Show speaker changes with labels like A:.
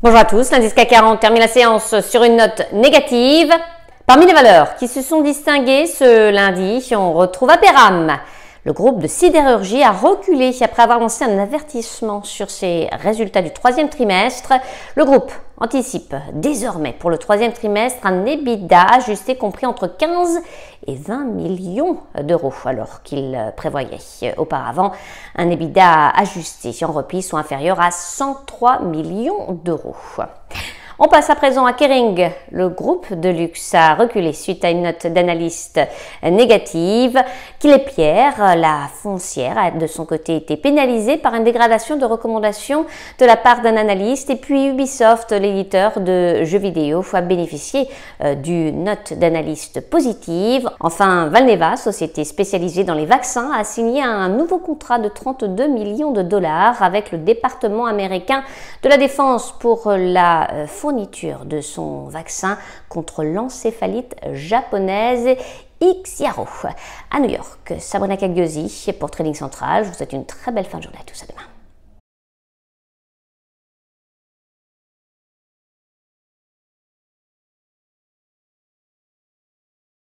A: Bonjour à tous, l'indice CAC 40 termine la séance sur une note négative. Parmi les valeurs qui se sont distinguées ce lundi, on retrouve Aperam, le groupe de sidérurgie a reculé après avoir lancé un avertissement sur ses résultats du troisième trimestre. Le groupe anticipe désormais pour le troisième trimestre un EBITDA ajusté compris entre 15 et 20 millions d'euros, alors qu'il prévoyait auparavant un EBITDA ajusté en repli soit inférieur à 103 millions d'euros. On passe à présent à Kering. Le groupe de luxe a reculé suite à une note d'analyste négative. Qu'il Pierre, la foncière, a de son côté été pénalisée par une dégradation de recommandation de la part d'un analyste. Et puis Ubisoft, l'éditeur de jeux vidéo, a bénéficié euh, d'une note d'analyste positive. Enfin, Valneva, société spécialisée dans les vaccins, a signé un nouveau contrat de 32 millions de dollars avec le département américain de la défense pour la euh, fourniture de son vaccin contre l'encéphalite japonaise Ixiaro à New York. Sabrina Kagyosi pour Trading Central. Je vous souhaite une très belle fin de journée à tous. À demain.